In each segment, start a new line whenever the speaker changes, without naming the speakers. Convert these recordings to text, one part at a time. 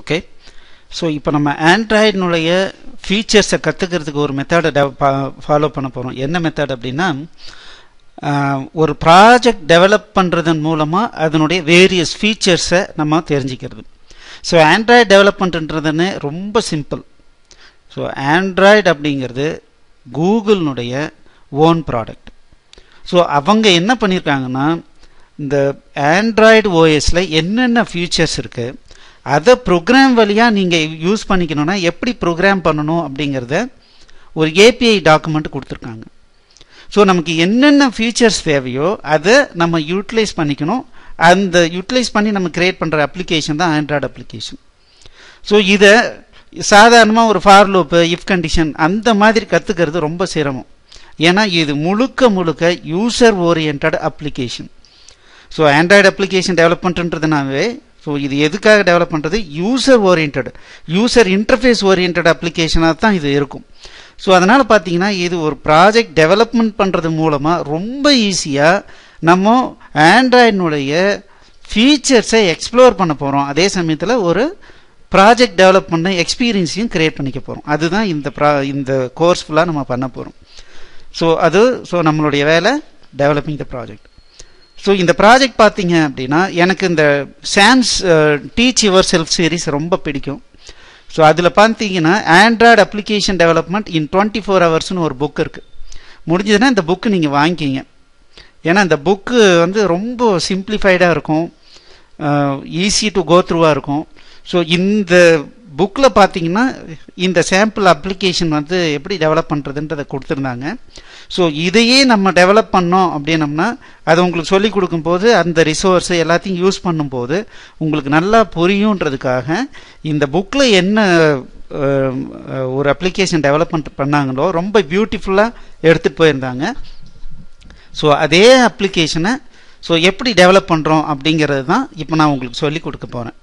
okay so இப்போ நம்ம ஆண்ட்ராய்டினுடைய ஃபீச்சர்ஸை கற்றுக்கிறதுக்கு ஒரு மெத்தடை டெவ ஃபாலோ பண்ண போகிறோம் என்ன மெத்தட் அப்படின்னா ஒரு ப்ராஜெக்ட் டெவலப் பண்ணுறதன் மூலமாக அதனுடைய வேரியஸ் ஃபீச்சர்ஸை நம்ம தெரிஞ்சுக்கிறது ஸோ ஆண்ட்ராய்டு டெவலப்மெண்ட்ன்றதுன்னு ரொம்ப சிம்பிள் ஸோ ஆண்ட்ராய்டு அப்படிங்கிறது கூகுளினுடைய ஓன் ப்ராடக்ட் ஸோ அவங்க என்ன பண்ணியிருக்காங்கன்னா இந்த ஆண்ட்ராய்டு ஓஎஸில் என்னென்ன ஃபியூச்சர்ஸ் இருக்குது அதை ப்ரோக்ராம் வழியாக நீங்கள் யூஸ் பண்ணிக்கணுன்னா எப்படி ப்ரோக்ராம் பண்ணணும் அப்படிங்கிறத ஒரு ஏபிஐ டாக்குமெண்ட் கொடுத்துருக்காங்க ஸோ நமக்கு என்னென்ன ஃபியூச்சர்ஸ் தேவையோ அதை நம்ம யூட்டிலைஸ் பண்ணிக்கணும் அந்த யூட்டிலைஸ் பண்ணி நம்ம கிரியேட் பண்ணுற அப்ளிகேஷன் தான் ஆண்ட்ராய்டு அப்ளிகேஷன் ஸோ இதை சாதாரணமாக ஒரு ஃபார் லூப்பு இஃப் கண்டிஷன் அந்த மாதிரி கற்றுக்கிறது ரொம்ப சிரமம் ஏன்னா இது முழுக்க முழுக்க user orient application so Android application டெவலப்மெண்ட்டுன்றதுனாவே ஸோ இது எதுக்காக டெவலப் பண்ணுறது user orient user interface orient அப்ளிகேஷனாக தான் இது இருக்கும் ஸோ அதனால் பார்த்தீங்கன்னா இது ஒரு ப்ராஜெக்ட் டெவலப்மெண்ட் பண்ணுறது மூலமாக ரொம்ப ஈஸியாக நம்ம ஆண்ட்ராய்டினுடைய ஃபீச்சர்ஸை எக்ஸ்ப்ளோர் பண்ண போகிறோம் அதே சமயத்தில் ஒரு ப்ராஜெக்ட் டெவலப் பண்ண எக்ஸ்பீரியன்ஸையும் க்ரியேட் பண்ணிக்க போகிறோம் அதுதான் இந்த ப்ரா இந்த கோர்ஸ் ஃபுல்லாக நம்ம பண்ண போகிறோம் ஸோ அது ஸோ நம்மளுடைய வேலை டெவலப்பிங் த ப்ராஜெக்ட் ஸோ இந்த ப்ராஜெக்ட் பார்த்தீங்க அப்படின்னா எனக்கு இந்த chance teach yourself series ரொம்ப பிடிக்கும் ஸோ அதில் பார்த்தீங்கன்னா Android application development in twenty four ஹவர்ஸ்னு ஒரு புக் இருக்குது முடிஞ்சதுன்னா இந்த புக்கு நீங்கள் வாங்கிக்கிங்க ஏன்னா இந்த புக்கு வந்து ரொம்ப சிம்பிளிஃபைடாக இருக்கும் ஈஸி டு கோ த்ரூவாக இருக்கும் ஸோ இந்த புக்கில் பார்த்தீங்கன்னா இந்த சாம்பிள் அப்ளிகேஷன் வந்து எப்படி டெவலப் பண்ணுறதுன்றதை கொடுத்துருந்தாங்க ஸோ இதையே நம்ம டெவலப் பண்ணோம் அப்படின்னம்னா அது உங்களுக்கு சொல்லி கொடுக்கும்போது அந்த ரிசோர்ஸு எல்லாத்தையும் யூஸ் பண்ணும்போது உங்களுக்கு நல்லா புரியுன்றதுக்காக இந்த புக்கில் என்ன ஒரு அப்ளிகேஷன் டெவலப்மெண்ட் பண்ணாங்களோ ரொம்ப பியூட்டிஃபுல்லாக எடுத்துகிட்டு போயிருந்தாங்க ஸோ அதே அப்ளிகேஷனை ஸோ எப்படி டெவலப் பண்ணுறோம் அப்படிங்கிறது தான் இப்போ நான் உங்களுக்கு சொல்லி கொடுக்க போகிறேன்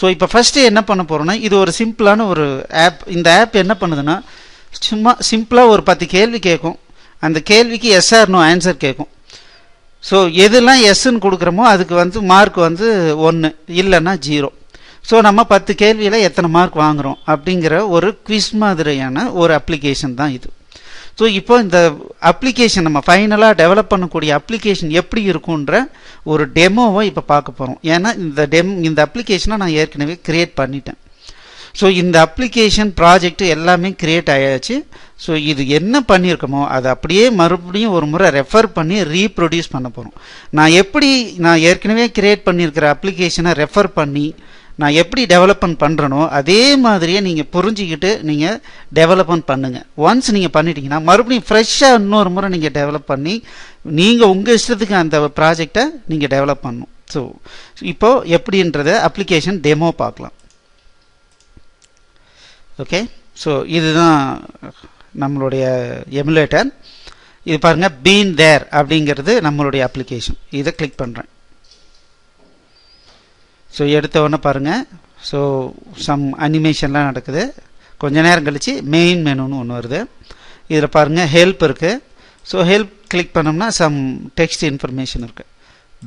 ஸோ இப்போ ஃபஸ்ட்டு என்ன பண்ண போகிறோன்னா இது ஒரு சிம்பிளான ஒரு ஆப் இந்த ஆப் என்ன பண்ணுதுன்னா சும்மா சிம்பிளாக ஒரு பத்து கேள்வி கேட்கும் அந்த கேள்விக்கு எஸ்ஆர்னோ ஆன்சர் கேட்கும் ஸோ எதெல்லாம் எஸ்ன்னு கொடுக்குறோமோ அதுக்கு வந்து மார்க் வந்து ஒன்று இல்லைன்னா ஜீரோ ஸோ நம்ம பத்து கேள்வியில் எத்தனை மார்க் வாங்குகிறோம் அப்படிங்கிற ஒரு குவிஸ் மாதிரியான ஒரு அப்ளிகேஷன் தான் இது ஸோ இப்போ இந்த அப்ளிகேஷன் நம்ம ஃபைனலாக டெவலப் பண்ணக்கூடிய அப்ளிகேஷன் எப்படி இருக்குன்ற ஒரு டெமோவை இப்போ பார்க்க போகிறோம் ஏன்னா இந்த டெம் இந்த அப்ளிகேஷனை நான் ஏற்கனவே க்ரியேட் பண்ணிட்டேன் ஸோ இந்த அப்ளிகேஷன் ப்ராஜெக்ட் எல்லாமே க்ரியேட் ஆயாச்சு ஸோ இது என்ன பண்ணியிருக்கோமோ அதை அப்படியே மறுபடியும் ஒரு முறை ரெஃபர் பண்ணி ரீப்ரொடியூஸ் பண்ண போகிறோம் நான் எப்படி நான் ஏற்கனவே க்ரியேட் பண்ணியிருக்கிற அப்ளிகேஷனை ரெஃபர் பண்ணி நான் எப்படி டெவலப்மெண்ட் பண்ணுறனோ அதே மாதிரியே நீங்கள் புரிஞ்சிக்கிட்டு நீங்கள் டெவலப்மெண்ட் பண்ணுங்கள் ஒன்ஸ் நீங்கள் பண்ணிட்டீங்கன்னா மறுபடியும் ஃப்ரெஷ்ஷாக இன்னொரு முறை நீங்கள் டெவலப் பண்ணி நீங்கள் உங்கள் இஷ்டத்துக்கு அந்த ப்ராஜெக்டை நீங்கள் டெவலப் பண்ணணும் ஸோ இப்போது எப்படின்றத அப்ளிகேஷன் டெமோ பார்க்கலாம் ஓகே ஸோ இதுதான் நம்மளுடைய எமுலேட்டர் இது பாருங்கள் பீன் தேர் அப்படிங்கிறது நம்மளுடைய அப்ளிகேஷன் இதை கிளிக் பண்ணுறேன் ஸோ எடுத்த உடனே பாருங்கள் ஸோ சம் அனிமேஷன்லாம் நடக்குது கொஞ்ச நேரம் கழித்து மெயின் மெனுன்னு ஒன்று வருது இதில் பாருங்கள் ஹெல்ப் இருக்குது ஸோ ஹெல்ப் கிளிக் பண்ணோம்னா சம் டெக்ஸ்ட் இன்ஃபர்மேஷன் இருக்குது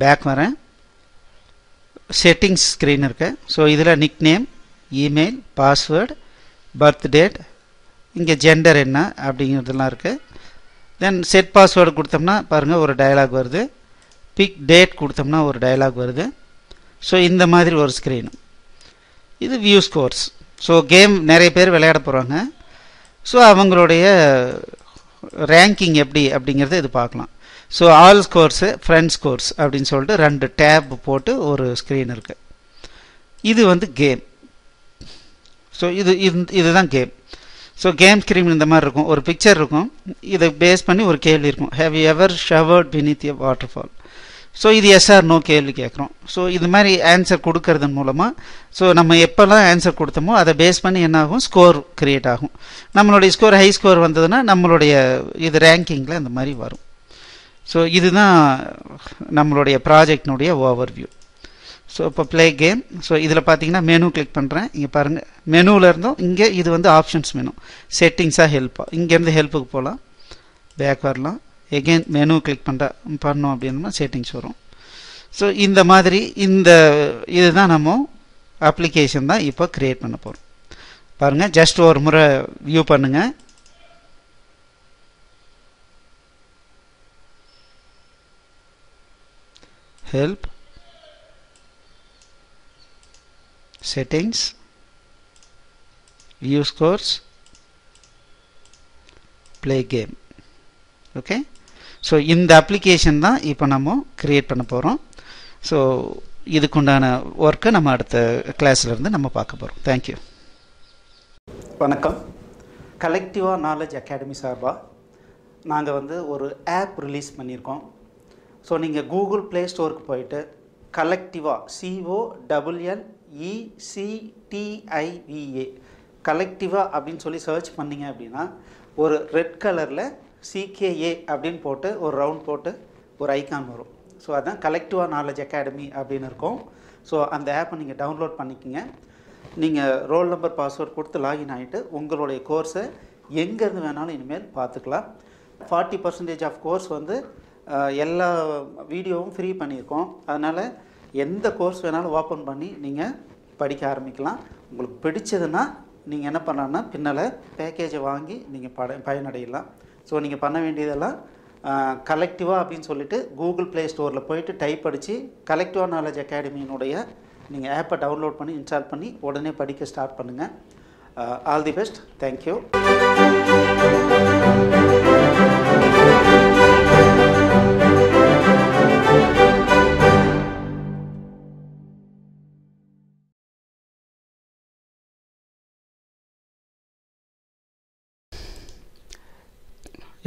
பேக் வரேன் செட்டிங்ஸ் ஸ்க்ரீன் இருக்குது ஸோ இதில் nick name email password birth date இங்கே ஜெண்டர் என்ன அப்படிங்கிறதுலாம் இருக்குது தென் செட் பாஸ்வேர்டு கொடுத்தோம்னா பாருங்கள் ஒரு டயலாக் வருது பிக் டேட் கொடுத்தோம்னா ஒரு டயலாக் வருது ஸோ இந்த மாதிரி ஒரு ஸ்க்ரீன் இது வியூ ஸ்கோர்ஸ் ஸோ கேம் நிறைய பேர் விளையாட போகிறாங்க ஸோ அவங்களுடைய ரேங்கிங் எப்படி அப்படிங்கிறத இது பார்க்கலாம் so all scores friend scores அப்படின்னு சொல்லிட்டு ரெண்டு டேப் போட்டு ஒரு ஸ்க்ரீன் இருக்குது இது வந்து கேம் ஸோ இது இதுதான் கேம் ஸோ கேம் ஸ்க்ரீன் இந்த மாதிரி இருக்கும் ஒரு பிக்சர் இருக்கும் இதை பேஸ் பண்ணி ஒரு கேள்வி இருக்கும் have you ever showered beneath a waterfall so இது எஸ்ஆர் நோ கேள்வி கேட்குறோம் ஸோ இது மாதிரி ஆன்சர் கொடுக்கறதன் மூலமாக ஸோ நம்ம எப்போல்லாம் ஆன்சர் கொடுத்தோமோ அதை பேஸ் பண்ணி என்னாகும் ஸ்கோர் க்ரியேட் ஆகும் நம்மளுடைய ஸ்கோர் ஹை ஸ்கோர் வந்ததுன்னா நம்மளுடைய இது ரேங்கிங்கில் அந்த மாதிரி வரும் ஸோ இதுதான் நம்மளுடைய ப்ராஜெக்டினுடைய ஓவர் வியூ ஸோ இப்போ ப்ளே கேம் ஸோ இதில் பார்த்தீங்கன்னா மெனு கிளிக் பண்ணுறேன் இங்கே பாருங்கள் மெனுவில் இருந்தோம் இங்கே இது வந்து ஆப்ஷன்ஸ் மெனு செட்டிங்ஸாக ஹெல்ப்பாக இங்கேருந்து ஹெல்ப்புக்கு போகலாம் பேக் வரலாம் எகெயின் மெனு கிளிக் பண்ணுற பண்ணோம் அப்படின்னா செட்டிங்ஸ் வரும் ஸோ இந்த மாதிரி இந்த இதுதான் நம்ம அப்ளிகேஷன் தான் இப்போ க்ரியேட் பண்ண போகிறோம் பாருங்கள் ஜஸ்ட் ஒரு முறை வியூ பண்ணுங்கள் help settings view scores play game okay so இந்த அப்ளிகேஷன் தான் இப்போ நம்ம க்ரியேட் பண்ண போகிறோம் ஸோ இதுக்குண்டான ஒர்க்கை நம்ம அடுத்த கிளாஸ்லேருந்து நம்ம பார்க்க போகிறோம் தேங்க்யூ வணக்கம் கலெக்டிவா நாலேஜ் அகாடமி சார்பாக நாங்கள் வந்து ஒரு ஆப் ரிலீஸ் பண்ணியிருக்கோம் ஸோ நீங்கள் கூகுள் ப்ளே ஸ்டோருக்கு போயிட்டு கலெக்டிவா சிஓ டபுள்எல் இசிடிஐவிஏ கலெக்டிவா அப்படின்னு சொல்லி சர்ச் பண்ணிங்க அப்படின்னா ஒரு ரெட் கலரில் சிகேஏ அப்படின்னு போட்டு ஒரு ரவுண்ட் போட்டு ஒரு ஐக்கான் வரும் ஸோ அதுதான் கலெக்டிவாக நாலேஜ் அகாடமி அப்படின்னு இருக்கும் ஸோ அந்த ஆப்பை நீங்கள் டவுன்லோட் பண்ணிக்கோங்க நீங்கள் ரோல் நம்பர் பாஸ்வேர்ட் கொடுத்து லாகின் ஆகிட்டு உங்களுடைய கோர்ஸை எங்கேருந்து வேணாலும் இனிமேல் பார்த்துக்கலாம் ஃபார்ட்டி பர்சன்டேஜ் ஆஃப் கோர்ஸ் வந்து எல்லா வீடியோவும் ஃப்ரீ பண்ணியிருக்கோம் அதனால் எந்த கோர்ஸ் வேணாலும் ஓப்பன் பண்ணி நீங்கள் படிக்க ஆரம்பிக்கலாம் உங்களுக்கு பிடிச்சதுன்னா நீங்கள் என்ன பண்ணலாம்னா பின்னால் பேக்கேஜை வாங்கி நீங்கள் பட பயனடையலாம் ஸோ நீங்கள் பண்ண வேண்டியதெல்லாம் கலெக்டிவாக அப்படின்னு சொல்லிட்டு கூகுள் ப்ளே ஸ்டோரில் போயிட்டு டைப் அடித்து கலெக்டிவா நாலேஜ் அகாடமியினுடைய நீங்கள் ஆப்பை டவுன்லோட் பண்ணி இன்ஸ்டால் பண்ணி உடனே படிக்க ஸ்டார்ட் பண்ணுங்கள் all the best thank you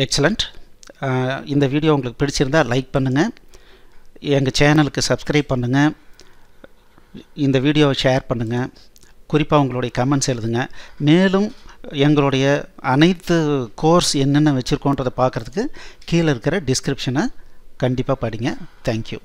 excellent இந்த வீடியோ உங்களுக்கு பிடிச்சிருந்தால் லைக் பண்ணுங்கள் எங்கள் சேனலுக்கு சப்ஸ்கிரைப் பண்ணுங்கள் இந்த வீடியோவை ஷேர் பண்ணுங்கள் குறிப்பாக உங்களுடைய கமெண்ட்ஸ் எழுதுங்க மேலும் எங்களுடைய அனைத்து கோர்ஸ் என்னென்ன வச்சுருக்கோன்றதை பார்க்குறதுக்கு கீழே இருக்கிற டிஸ்கிரிப்ஷனை கண்டிப்பாக படிங்க தேங்க்யூ